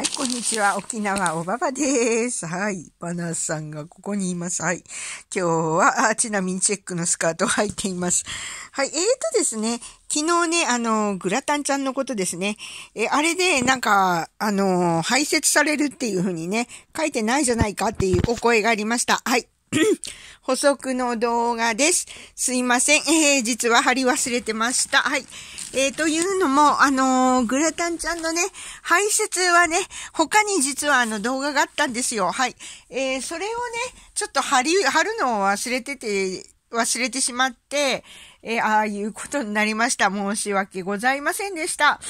はい、こんにちは。沖縄おばばです。はい、バナーさんがここにいます。はい。今日は、ちなみにチェックのスカートを履いています。はい、えーとですね、昨日ね、あの、グラタンちゃんのことですね。え、あれで、なんか、あの、排泄されるっていうふうにね、書いてないじゃないかっていうお声がありました。はい。補足の動画です。すいません。えー、実は貼り忘れてました。はい。えー、というのも、あのー、グラタンちゃんのね、排泄はね、他に実はあの動画があったんですよ。はい。えー、それをね、ちょっと貼り、貼るのを忘れてて、忘れてしまって、えー、ああいうことになりました。申し訳ございませんでした。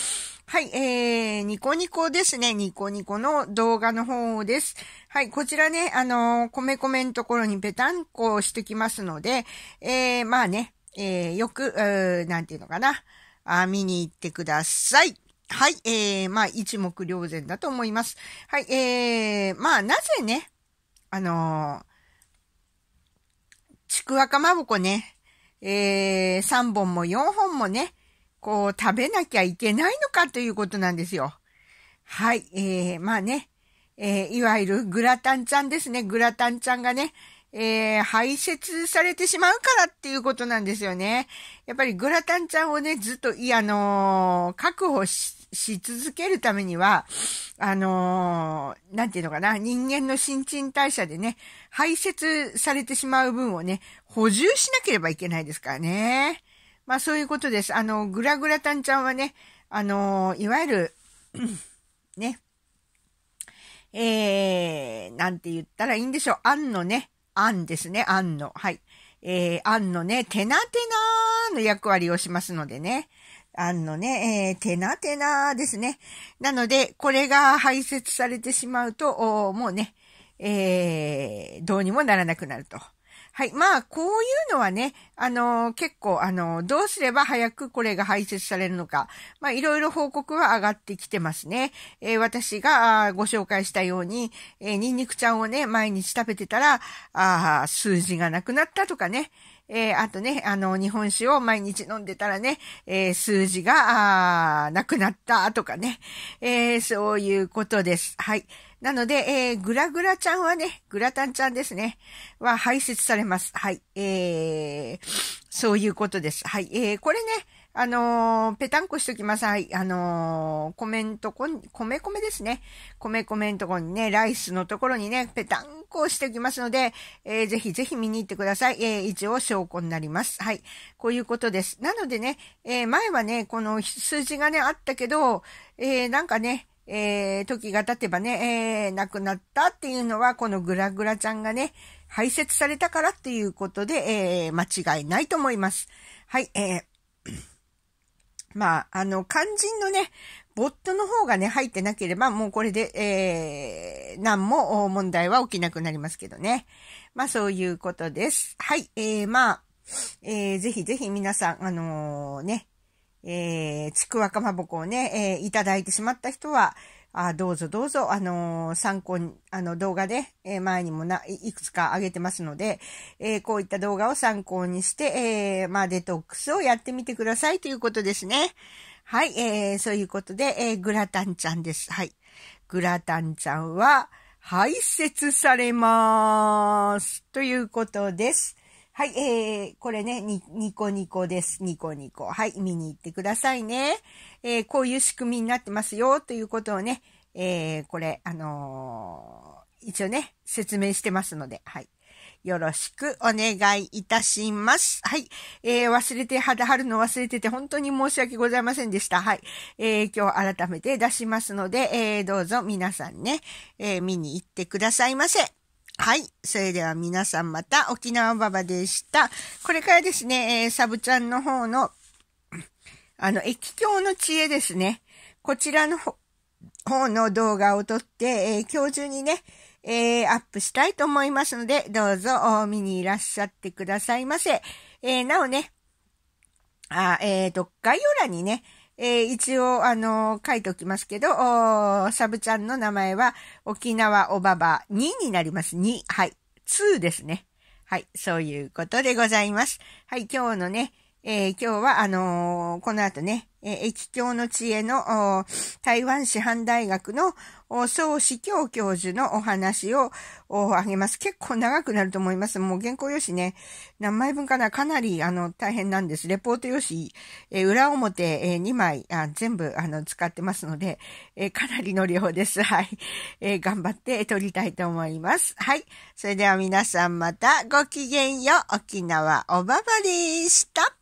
はい、えー、ニコニコですね。ニコニコの動画の方です。はい、こちらね、あのー、米米のところにぺたんこしてきますので、えー、まあね、えー、よく、うなんていうのかな、あ見に行ってください。はい、えー、まあ、一目瞭然だと思います。はい、えー、まあ、なぜね、あのー、ちくわかまぼこね、えー、3本も4本もね、こう、食べなきゃいけないのかということなんですよ。はい、えー、まあね、えー、いわゆるグラタンちゃんですね。グラタンちゃんがね、えー、排泄されてしまうからっていうことなんですよね。やっぱりグラタンちゃんをね、ずっと、いあのー、確保し、し続けるためには、あのー、なんていうのかな、人間の新陳代謝でね、排泄されてしまう分をね、補充しなければいけないですからね。まあそういうことです。あの、グラグラタンちゃんはね、あの、いわゆる、ね、えー、なんて言ったらいいんでしょう。あんのね、あんですね、あんの。はい。えー、あんのね、てなてなーの役割をしますのでね。あんのね、えー、てなてなーですね。なので、これが排泄されてしまうと、もうね、えー、どうにもならなくなると。はい。まあ、こういうのはね、あのー、結構、あのー、どうすれば早くこれが排泄されるのか、まあ、いろいろ報告は上がってきてますね。えー、私がご紹介したように、えー、ニンニクちゃんをね、毎日食べてたら、あ数字がなくなったとかね、えー、あとね、あの、日本酒を毎日飲んでたらね、えー、数字が、なくなったとかね、えー、そういうことです。はい。なので、えー、グラグラちゃんはね、グラタンちゃんですね、は排泄されます。はい。えー、そういうことです。はい。えー、これね、あのー、ぺたんこしときます。はい。あのー、コメントこん、コメですね。コメンとこにね、ライスのところにね、ぺたんこしておきますので、えー、ぜひぜひ見に行ってください。えー、一応証拠になります。はい。こういうことです。なのでね、えー、前はね、この数字がね、あったけど、えー、なんかね、えー、時が経てばね、えー、亡くなったっていうのは、このグラグラちゃんがね、排泄されたからっていうことで、えー、間違いないと思います。はい、えー、まあ、あの、肝心のね、ボットの方がね、入ってなければ、もうこれで、えー、何も問題は起きなくなりますけどね。まあ、そういうことです。はい、えー、まあ、えー、ぜひぜひ皆さん、あのー、ね、えー、ちくわかまぼこをね、えー、いただいてしまった人は、あどうぞどうぞ、あのー、参考に、あの、動画で、えー、前にもな、いくつか上げてますので、えー、こういった動画を参考にして、えまあ、デトックスをやってみてくださいということですね。はい、えー、そういうことで、えグラタンちゃんです。はい。グラタンちゃんは、排泄されます。ということです。はい、えー、これね、に、ニコニコです。ニコニコ。はい、見に行ってくださいね。えー、こういう仕組みになってますよ、ということをね、えー、これ、あのー、一応ね、説明してますので、はい。よろしくお願いいたします。はい。えー、忘れて、はるの忘れてて本当に申し訳ございませんでした。はい。えー、今日改めて出しますので、えー、どうぞ皆さんね、えー、見に行ってくださいませ。はい。それでは皆さんまた沖縄ばばでした。これからですね、えー、サブちゃんの方の、あの、液境の知恵ですね。こちらの方の動画を撮って、えー、今日中にね、えー、アップしたいと思いますので、どうぞ見にいらっしゃってくださいませ。えなおね、あえっ、と、概要欄にね、えー、一応、あのー、書いておきますけど、サブちゃんの名前は、沖縄おばば2になります。2。はい。2ですね。はい。そういうことでございます。はい。今日のね、えー、今日は、あのー、この後ね、え駅教の知恵の台湾師範大学の総司教教授のお話をあげます。結構長くなると思います。もう原稿用紙ね、何枚分かなかなりあの大変なんです。レポート用紙、え裏表、え2枚あ全部あの使ってますので、えかなりの量です。はい、え頑張って撮りたいと思います。はい。それでは皆さんまたごきげんよう。沖縄おばばでした。